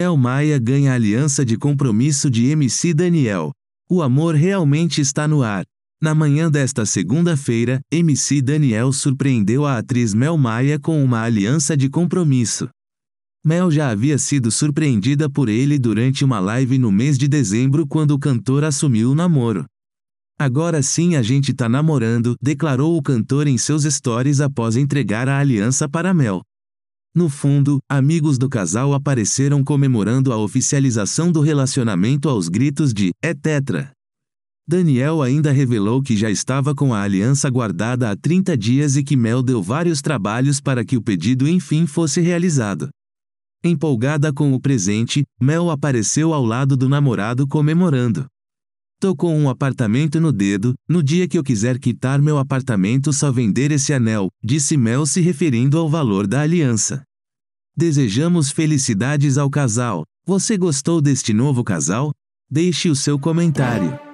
Mel Maia ganha aliança de compromisso de MC Daniel. O amor realmente está no ar. Na manhã desta segunda-feira, MC Daniel surpreendeu a atriz Mel Maia com uma aliança de compromisso. Mel já havia sido surpreendida por ele durante uma live no mês de dezembro quando o cantor assumiu o namoro. Agora sim a gente tá namorando, declarou o cantor em seus stories após entregar a aliança para Mel. No fundo, amigos do casal apareceram comemorando a oficialização do relacionamento aos gritos de É Tetra! Daniel ainda revelou que já estava com a aliança guardada há 30 dias e que Mel deu vários trabalhos para que o pedido enfim fosse realizado. Empolgada com o presente, Mel apareceu ao lado do namorado comemorando. Tô com um apartamento no dedo, no dia que eu quiser quitar meu apartamento só vender esse anel, disse Mel se referindo ao valor da aliança. Desejamos felicidades ao casal. Você gostou deste novo casal? Deixe o seu comentário.